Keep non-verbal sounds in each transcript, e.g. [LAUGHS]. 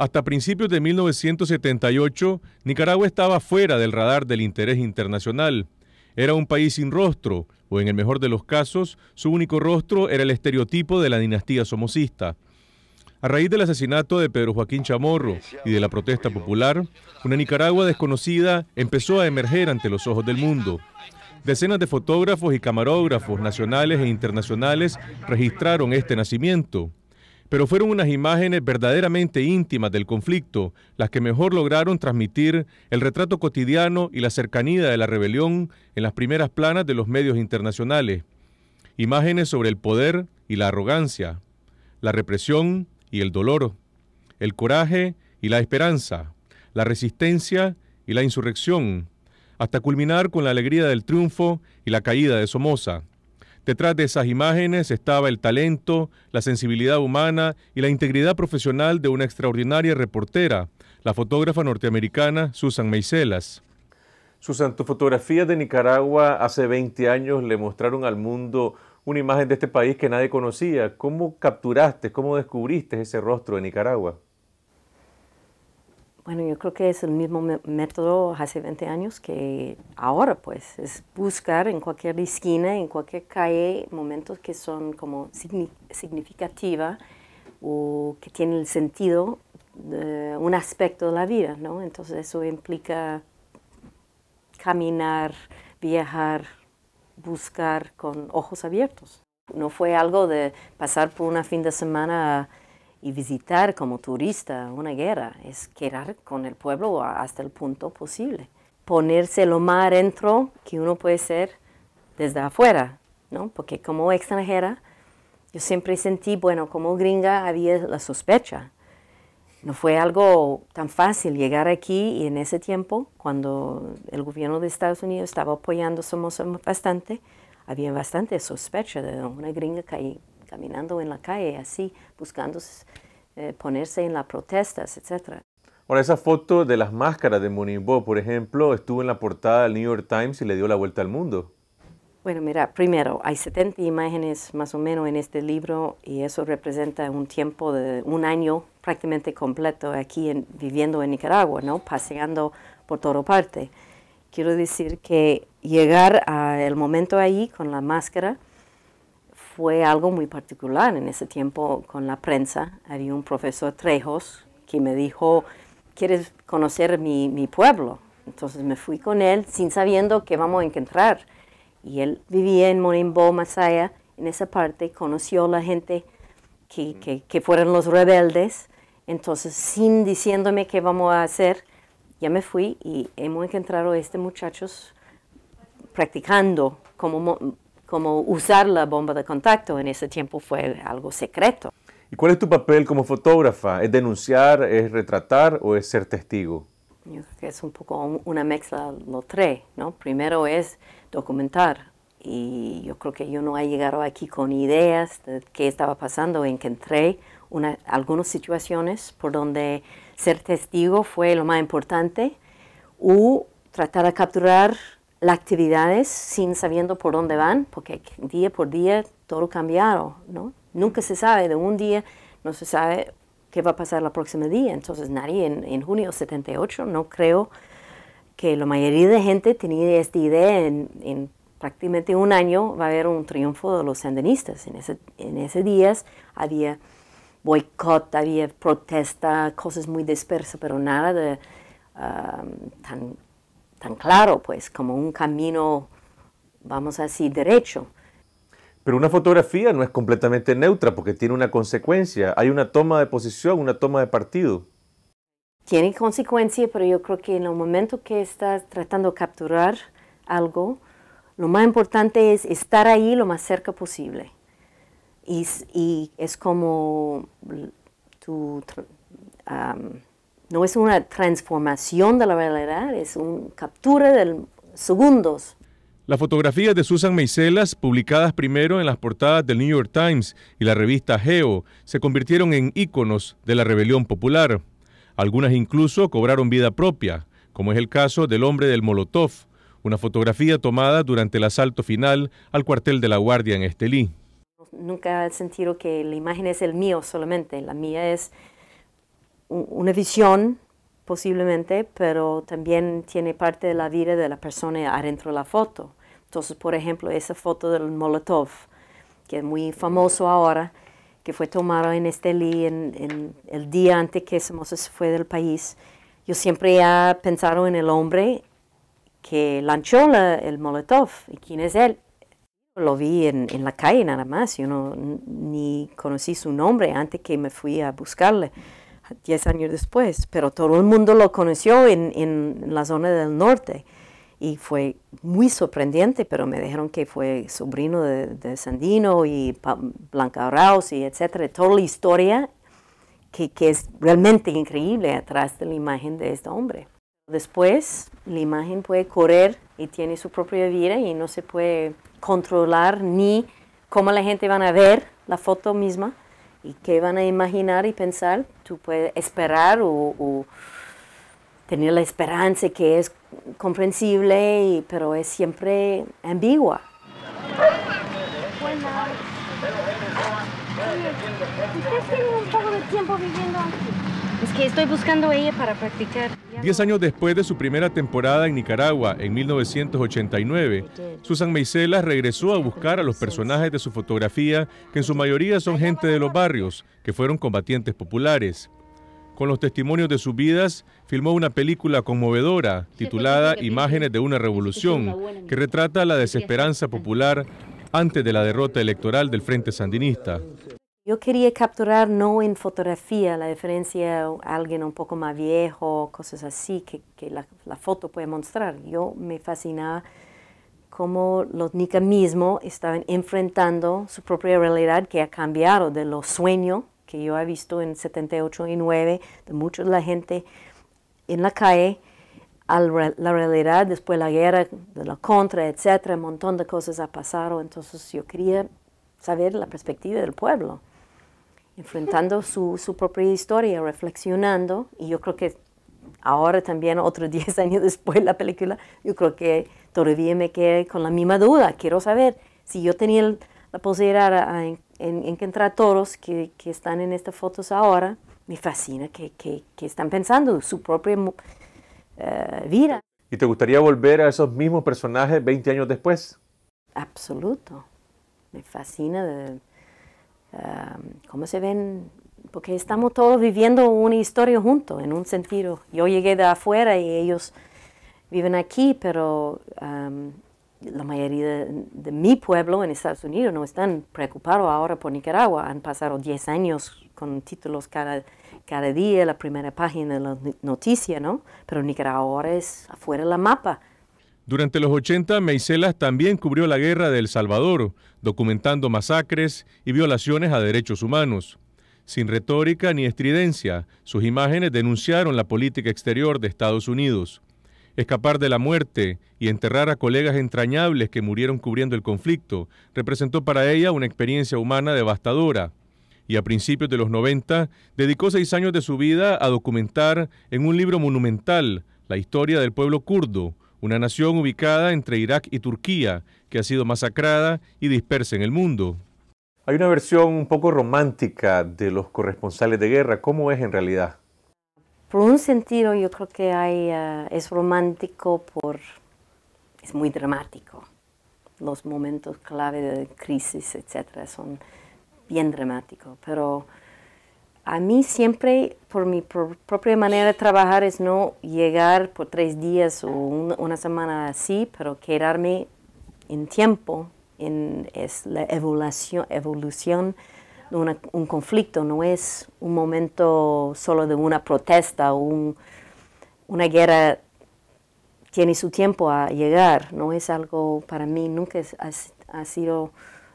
Hasta principios de 1978, Nicaragua estaba fuera del radar del interés internacional. Era un país sin rostro, o en el mejor de los casos, su único rostro era el estereotipo de la dinastía somocista. A raíz del asesinato de Pedro Joaquín Chamorro y de la protesta popular, una Nicaragua desconocida empezó a emerger ante los ojos del mundo. Decenas de fotógrafos y camarógrafos nacionales e internacionales registraron este nacimiento pero fueron unas imágenes verdaderamente íntimas del conflicto, las que mejor lograron transmitir el retrato cotidiano y la cercanía de la rebelión en las primeras planas de los medios internacionales. Imágenes sobre el poder y la arrogancia, la represión y el dolor, el coraje y la esperanza, la resistencia y la insurrección, hasta culminar con la alegría del triunfo y la caída de Somoza. Detrás de esas imágenes estaba el talento, la sensibilidad humana y la integridad profesional de una extraordinaria reportera, la fotógrafa norteamericana Susan Meiselas. Susan, tus fotografías de Nicaragua hace 20 años le mostraron al mundo una imagen de este país que nadie conocía. ¿Cómo capturaste, cómo descubriste ese rostro de Nicaragua? Bueno, yo creo que es el mismo método hace 20 años que ahora, pues, es buscar en cualquier esquina, en cualquier calle, momentos que son como significativa o que tienen el sentido de un aspecto de la vida, ¿no? Entonces eso implica caminar, viajar, buscar con ojos abiertos. No fue algo de pasar por una fin de semana y visitar como turista una guerra, es quedar con el pueblo hasta el punto posible. Ponerse lo más adentro que uno puede ser desde afuera, ¿no? Porque como extranjera, yo siempre sentí, bueno, como gringa había la sospecha. No fue algo tan fácil llegar aquí y en ese tiempo, cuando el gobierno de Estados Unidos estaba apoyando Somoza bastante, había bastante sospecha de una gringa que caminando en la calle así, buscando eh, ponerse en las protestas, etc. Ahora, esa foto de las máscaras de Monimbo, por ejemplo, estuvo en la portada del New York Times y le dio la vuelta al mundo. Bueno, mira, primero, hay 70 imágenes más o menos en este libro y eso representa un tiempo de un año prácticamente completo aquí viviendo en Nicaragua, ¿no? Paseando por todo parte. Quiero decir que llegar al momento ahí con la máscara fue algo muy particular en ese tiempo con la prensa. Había un profesor Trejos que me dijo, ¿quieres conocer mi, pueblo? Entonces me fui con él sin sabiendo qué vamos a encontrar. Y él vivía en Morimbo, Masaya, en esa parte, conoció la gente que, mm. que, fueron los rebeldes. Entonces, sin diciéndome qué vamos a hacer, ya me fui y hemos encontrado a este muchachos practicando como Cómo usar la bomba de contacto en ese tiempo fue algo secreto. ¿Y cuál es tu papel como fotógrafa? ¿Es denunciar, es retratar o es ser testigo? Yo creo que es un poco una mezcla los tres, ¿no? Primero es documentar y yo creo que yo no he llegado aquí con ideas de qué estaba pasando, en que entré una, algunas situaciones por donde ser testigo fue lo más importante, o tratar de capturar las actividades sin sabiendo por dónde van, porque día por día todo cambiado, ¿no? Nunca se sabe, de un día no se sabe qué va a pasar el próximo día. Entonces nadie en, en junio 78, no creo que la mayoría de gente tenía esta idea en, prácticamente un año va a haber un triunfo de los sandinistas. En ese, en ese días había boicot, había protesta, cosas muy dispersas, pero nada de ah, tan tan claro, pues como un camino, vamos a decir, derecho. Pero una fotografía no es completamente neutra porque tiene una consecuencia. Hay una toma de posición, una toma de partido. Tiene consecuencia, pero yo creo que en el momento que estás tratando de capturar algo, lo más importante es estar ahí lo más cerca posible. Y, es como tu no es una transformación de la realidad, es una captura de segundos. Las fotografías de Susan Meiselas, publicadas primero en las portadas del New York Times y la revista Geo, se convirtieron en íconos de la rebelión popular. Algunas incluso cobraron vida propia, como es el caso del hombre del Molotov, una fotografía tomada durante el asalto final al cuartel de la Guardia en Estelí. Nunca he sentido que la imagen es el mío solamente, la mía es una visión posiblemente, pero también tiene parte de la vida de la persona adentro de la foto. Entonces, por ejemplo, esa foto del Molotov, que es muy famoso ahora, que fue tomada en Estelí en, el día antes que Somoza se fue del país, yo siempre he pensado en el hombre que lanzó el Molotov y quién es él. Lo vi en, la calle nada más, yo ni conocí su nombre antes que me fui a buscarle. 10 años después, pero todo el mundo lo conoció en, la zona del norte y fue muy sorprendente, pero me dijeron que fue sobrino de, Sandino y Blanca Raus y etcétera, toda la historia que, que, es realmente increíble atrás de la imagen de este hombre. Después, la imagen puede correr y tiene su propia vida y no se puede controlar ni cómo la gente van a ver la foto misma, ¿Y qué van a imaginar y pensar? Tú puedes esperar o, tener la esperanza que es comprensible, y, pero es siempre ambigua. ¿ustedes tienen un poco de tiempo viviendo aquí? que estoy buscando ella para practicar. Diez años después de su primera temporada en Nicaragua, en 1989, Susan Meiselas regresó a buscar a los personajes de su fotografía, que en su mayoría son gente de los barrios, que fueron combatientes populares. Con los testimonios de sus vidas, filmó una película conmovedora titulada Imágenes de una Revolución, que retrata la desesperanza popular antes de la derrota electoral del Frente Sandinista. Yo quería capturar no en fotografía la diferencia, alguien un poco más viejo, cosas así que, la, foto puede mostrar. Yo me fascinaba cómo los Nika mismos estaban enfrentando su propia realidad que ha cambiado de los sueños que yo he visto en 78 y 9 de mucha la gente en la calle a la realidad después de la guerra, de la contra, etcétera, un montón de cosas ha pasado, entonces yo quería saber la perspectiva del pueblo enfrentando su, propia historia, reflexionando, y yo creo que ahora también, otros 10 [LAUGHS] años después de la película, yo creo que todavía me quedé con la misma duda. Quiero saber si yo tenía la posibilidad de a, todos que, que, están en estas fotos ahora, me fascina que, están pensando su propia eh, vida. ¿Y te gustaría volver a esos mismos personajes 20 años después? Absoluto. Me fascina de, cómo se ven, porque estamos todos viviendo una historia juntos, en un sentido. Yo llegué de afuera y ellos viven aquí, pero la mayoría de, mi pueblo en Estados Unidos no están preocupados ahora por Nicaragua. Han pasado 10 años con títulos cada, cada día, la primera página de la noticia, ¿no? Pero Nicaragua ahora es afuera del mapa. Durante los 80, Meiselas también cubrió la guerra de El Salvador, documentando masacres y violaciones a derechos humanos. Sin retórica ni estridencia, sus imágenes denunciaron la política exterior de Estados Unidos. Escapar de la muerte y enterrar a colegas entrañables que murieron cubriendo el conflicto representó para ella una experiencia humana devastadora. Y a principios de los 90 dedicó seis años de su vida a documentar en un libro monumental la historia del pueblo kurdo, una nación ubicada entre Irak y Turquía, que ha sido masacrada y dispersa en el mundo. Hay una versión un poco romántica de los corresponsales de guerra. ¿Cómo es en realidad? Por un sentido, yo creo que eh, es romántico por... es muy dramático. Los momentos clave de crisis, etcétera, son bien dramáticos, pero a mí siempre, por mi propia manera de trabajar, es no llegar por tres días o una semana así, pero quedarme en tiempo, en, es la evolución, evolución de un conflicto, no es un momento solo de una protesta o una guerra tiene su tiempo a llegar, no es algo para mí, nunca ha, ha sido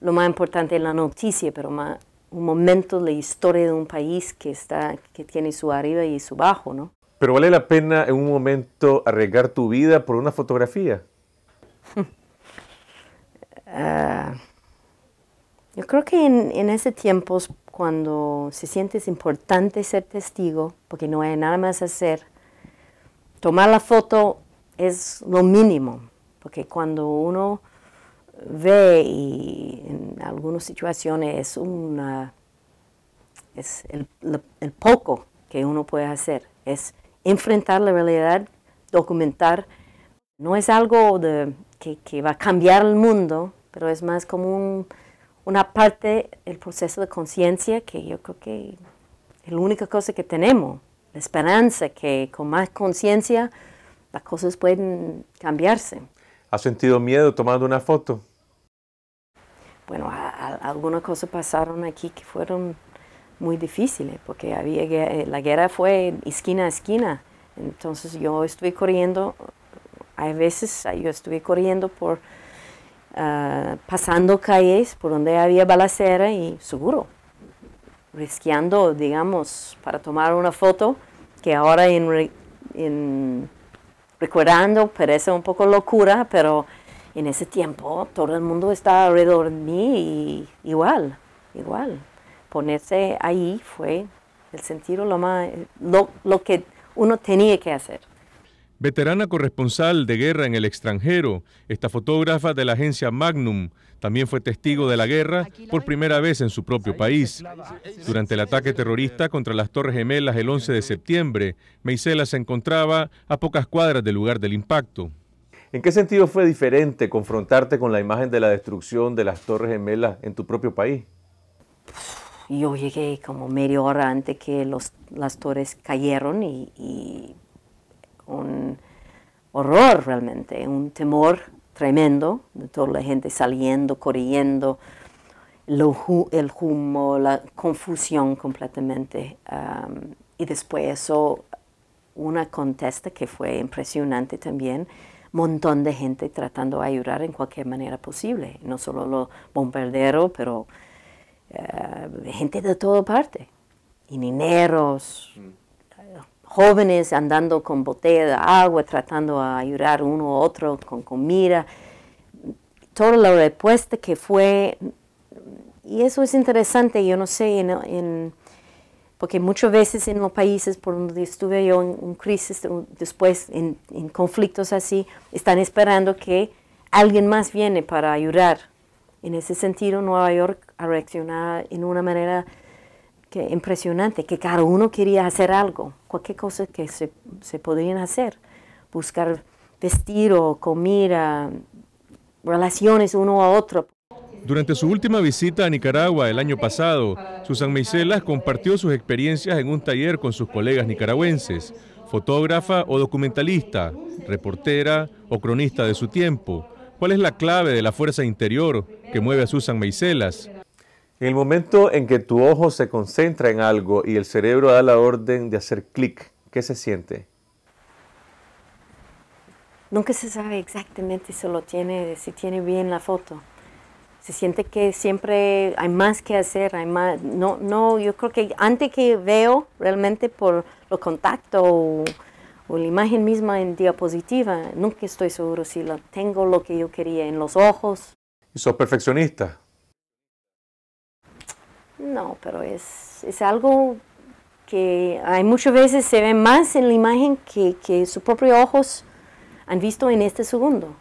lo más importante en la noticia, pero más, un momento de la historia de un país que, está, que tiene su arriba y su bajo, ¿no? Pero vale la pena en un momento arriesgar tu vida por una fotografía. [LAUGHS] Ah, yo creo que en, en ese tiempo, cuando se siente es importante ser testigo, porque no hay nada más hacer, tomar la foto es lo mínimo, porque cuando uno ve y algunas situaciones es, una, es el, poco que uno puede hacer, es enfrentar la realidad, documentar. No es algo que, que, va a cambiar el mundo, pero es más como un, una parte del proceso de conciencia que yo creo que es la única cosa que tenemos, la esperanza que con más conciencia las cosas pueden cambiarse. ¿Has sentido miedo tomando una foto? bueno, algunas cosas pasaron aquí que fueron muy difíciles, porque había, eh, la guerra fue esquina a esquina. Entonces yo estuve corriendo, hay veces ah, yo estuve corriendo por, ah, pasando calles por donde había balacera y seguro, risqueando, digamos, para tomar una foto que ahora en, en recordando parece un poco locura, pero en ese tiempo todo el mundo estaba alrededor de mí y igual, igual. Ponerse ahí fue el sentido lo, más, lo, lo que uno tenía que hacer. Veterana corresponsal de guerra en el extranjero, esta fotógrafa de la agencia Magnum también fue testigo de la guerra por primera vez en su propio país. Durante el ataque terrorista contra las Torres Gemelas el 11 de septiembre, Meisela se encontraba a pocas cuadras del lugar del impacto. ¿En qué sentido fue diferente confrontarte con la imagen de la destrucción de las Torres Gemelas en tu propio país? Yo llegué como media hora antes que las torres cayeron y, un horror realmente, un temor tremendo de toda la gente saliendo, corriendo, el humo, la confusión completamente. Um, y después eso, una contesta que fue impresionante también montón de gente tratando de ayudar en cualquier manera posible, no solo los bombarderos, pero eh, gente de todas parte, y mineros, mm. jóvenes andando con botellas de agua, tratando de ayudar uno u otro con comida, toda la respuesta que fue, y eso es interesante, yo no sé, en porque muchas veces en los países por donde estuve yo en, crisis, después en, conflictos así, están esperando que alguien más viene para ayudar. En ese sentido, Nueva York ha reaccionado en una manera que, impresionante, que cada uno quería hacer algo, cualquier cosa que se, se podrían hacer, buscar vestir o comida, relaciones uno a otro. Durante su última visita a Nicaragua el año pasado, Susan Meiselas compartió sus experiencias en un taller con sus colegas nicaragüenses, fotógrafa o documentalista, reportera o cronista de su tiempo. ¿Cuál es la clave de la fuerza interior que mueve a Susan Meiselas? En el momento en que tu ojo se concentra en algo y el cerebro da la orden de hacer clic, ¿qué se siente? Nunca se sabe exactamente si lo tiene, si tiene bien la foto se siente que siempre hay más que hacer, hay más, no, no, yo creo que antes que veo realmente por los contactos o, la imagen misma en diapositiva, nunca estoy seguro si la tengo lo que yo quería en los ojos. ¿Y sos perfeccionista? No, pero es, es algo que hay muchas veces se ve más en la imagen que, que sus propios ojos han visto en este segundo.